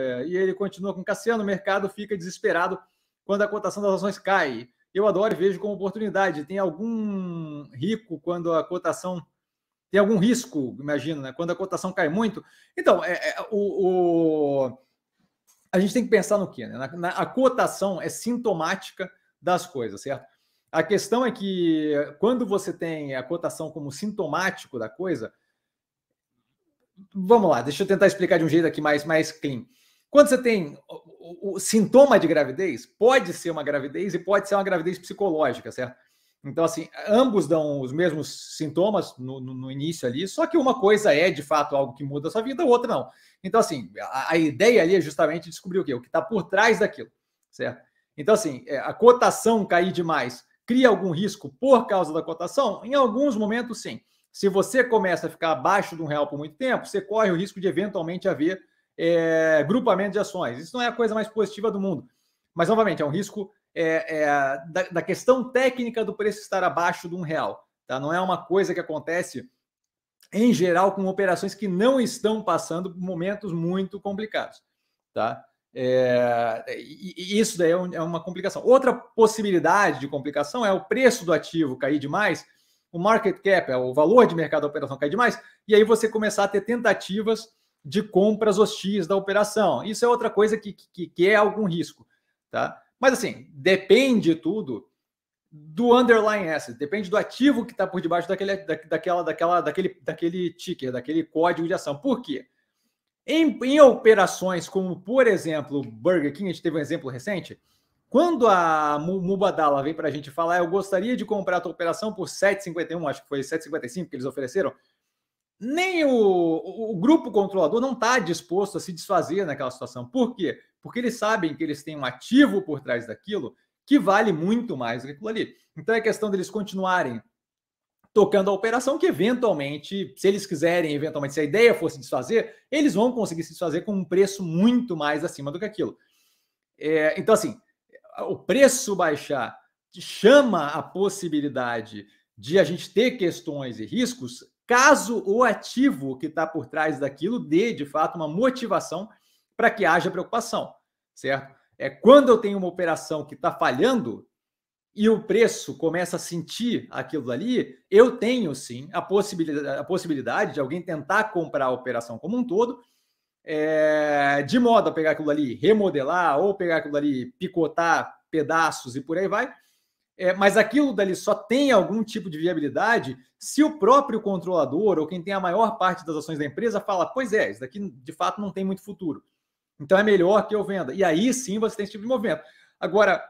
É, e ele continua com Cassiano, o mercado fica desesperado quando a cotação das ações cai. Eu adoro e vejo como oportunidade. Tem algum rico quando a cotação tem algum risco, imagino, né? Quando a cotação cai muito. Então, é, é o, o, a gente tem que pensar no quê? Né? Na, na, a cotação é sintomática das coisas, certo? A questão é que quando você tem a cotação como sintomático da coisa, vamos lá, deixa eu tentar explicar de um jeito aqui mais, mais clean. Quando você tem o, o, o, sintoma de gravidez, pode ser uma gravidez e pode ser uma gravidez psicológica, certo? Então, assim, ambos dão os mesmos sintomas no, no, no início ali, só que uma coisa é de fato algo que muda a sua vida, a outra não. Então, assim, a, a ideia ali é justamente descobrir o quê? O que está por trás daquilo, certo? Então, assim, é, a cotação cair demais cria algum risco por causa da cotação? Em alguns momentos, sim. Se você começa a ficar abaixo de um real por muito tempo, você corre o risco de eventualmente haver é, grupamento de ações. Isso não é a coisa mais positiva do mundo. Mas, novamente, é um risco é, é, da, da, questão técnica do preço estar abaixo de um real. Tá? Não é uma coisa que acontece, em geral, com operações que não estão passando momentos muito complicados. Tá? É, e, e isso daí é um, é, uma complicação. Outra possibilidade de complicação é o preço do ativo cair demais, o market cap, é, o valor de mercado da operação cair demais, e aí você começar a ter tentativas de compras hostis da operação. Isso é outra coisa que, que, que é algum risco. Tá? Mas assim, depende tudo do underlying asset, depende do ativo que está por debaixo daquele, da, daquela, daquela, daquele, daquele ticker, daquele código de ação. Por quê? Em, em operações como, por exemplo, Burger King, a gente teve um exemplo recente, quando a Mubadala vem para a gente falar, eu gostaria de comprar a tua operação por 7,51, acho que foi 7,55 que eles ofereceram, nem o, o, grupo controlador não está disposto a se desfazer naquela situação. Por quê? Porque eles sabem que eles têm um ativo por trás daquilo que vale muito mais do que aquilo ali. Então é questão deles continuarem tocando a operação que eventualmente, se eles quiserem, eventualmente, se a ideia fosse desfazer, eles vão conseguir se desfazer com um preço muito mais acima do que aquilo. É, então, assim, o preço baixar chama a possibilidade de a gente ter questões e riscos caso o ativo que está por trás daquilo dê, de fato, uma motivação para que haja preocupação, certo? É quando eu tenho uma operação que está falhando e o preço começa a sentir aquilo ali, eu tenho sim a possibilidade, a possibilidade de alguém tentar comprar a operação como um todo, é, de modo a pegar aquilo ali, remodelar ou pegar aquilo ali, picotar pedaços e por aí vai é, mas aquilo dali só tem algum tipo de viabilidade se o próprio controlador ou quem tem a maior parte das ações da empresa fala, pois é, isso daqui de fato não tem muito futuro. Então é melhor que eu venda. E aí sim você tem esse tipo de movimento. Agora,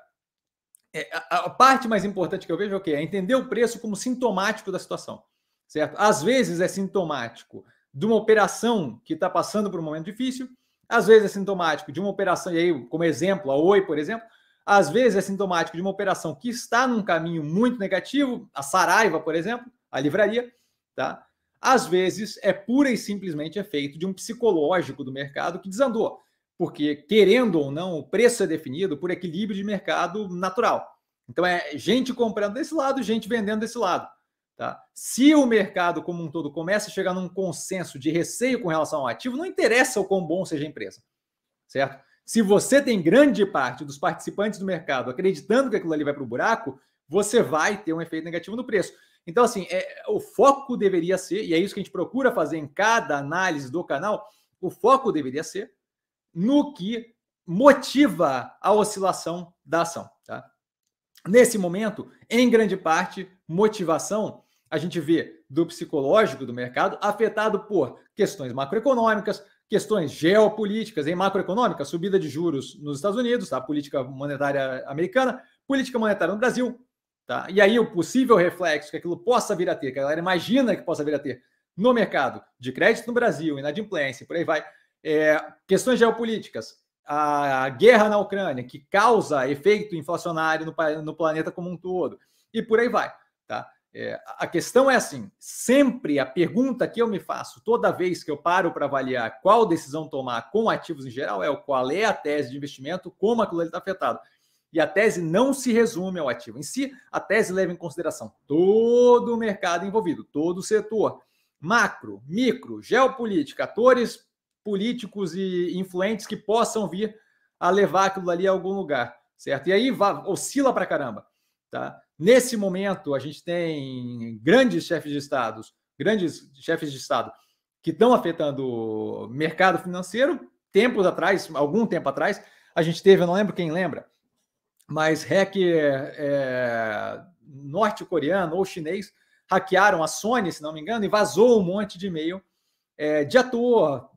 é, a, a, parte mais importante que eu vejo é o quê? É entender o preço como sintomático da situação. Certo? Às vezes é sintomático de uma operação que está passando por um momento difícil, às vezes é sintomático de uma operação, e aí, como exemplo, a Oi, por exemplo, às vezes é sintomático de uma operação que está num caminho muito negativo, a Saraiva, por exemplo, a livraria, tá? Às vezes é pura e simplesmente efeito de um psicológico do mercado que desandou, porque querendo ou não, o preço é definido por equilíbrio de mercado natural. Então é gente comprando desse lado, gente vendendo desse lado. Tá? Se o mercado como um todo começa a chegar num consenso de receio com relação ao ativo, não interessa o quão bom seja a empresa, certo? Se você tem grande parte dos participantes do mercado acreditando que aquilo ali vai para o buraco, você vai ter um efeito negativo no preço. Então, assim, é, o foco deveria ser, e é isso que a gente procura fazer em cada análise do canal, o foco deveria ser no que motiva a oscilação da ação. Tá? Nesse momento, em grande parte, motivação a gente vê do psicológico do mercado afetado por questões macroeconômicas, questões geopolíticas e macroeconômicas, subida de juros nos Estados Unidos, tá? política monetária americana, política monetária no Brasil. Tá? E aí o possível reflexo que aquilo possa vir a ter, que a galera imagina que possa vir a ter no mercado de crédito no Brasil, inadimplência, por aí vai. É, questões geopolíticas, a guerra na Ucrânia, que causa efeito inflacionário no, no planeta como um todo, e por aí vai. Tá? É, a questão é assim: sempre a pergunta que eu me faço toda vez que eu paro para avaliar qual decisão tomar com ativos em geral é o qual é a tese de investimento, como aquilo está afetado. E a tese não se resume ao ativo em si, a tese leva em consideração todo o mercado envolvido, todo o setor, macro, micro, geopolítica, atores políticos e influentes que possam vir a levar aquilo ali a algum lugar, certo? E aí oscila para caramba, tá? Nesse momento, a gente tem grandes chefes de estados, grandes chefes de estado que estão afetando o mercado financeiro. Tempos atrás, algum tempo atrás, a gente teve, eu não lembro quem lembra, mas hacker é, norte-coreano ou chinês hackearam a Sony, se não me engano, e vazou um monte de e-mail é, de ator,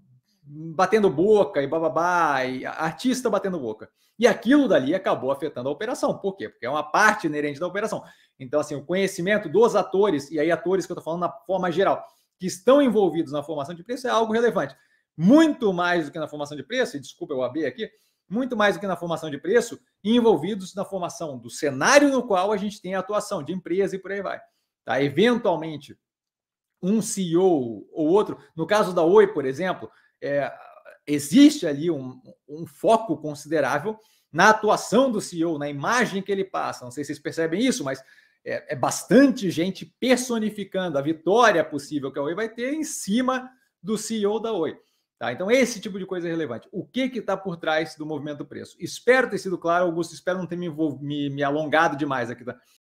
batendo boca e bababá, e artista batendo boca. E aquilo dali acabou afetando a operação. Por quê? Porque é uma parte inerente da operação. Então, assim, o conhecimento dos atores, e aí atores que eu estou falando na forma geral, que estão envolvidos na formação de preço, é algo relevante. Muito mais do que na formação de preço, e desculpa eu abrir aqui, muito mais do que na formação de preço, envolvidos na formação do cenário no qual a gente tem a atuação de empresa e por aí vai. Tá? Eventualmente, um CEO ou outro. No caso da Oi, por exemplo, é, existe ali um, um, foco considerável na atuação do CEO, na imagem que ele passa. Não sei se vocês percebem isso, mas é, é bastante gente personificando a vitória possível que a Oi vai ter em cima do CEO da Oi. Tá? Então, esse tipo de coisa é relevante. O que está por trás do movimento do preço? Espero ter sido claro, Augusto. Espero não ter me, me, me alongado demais aqui. Tá?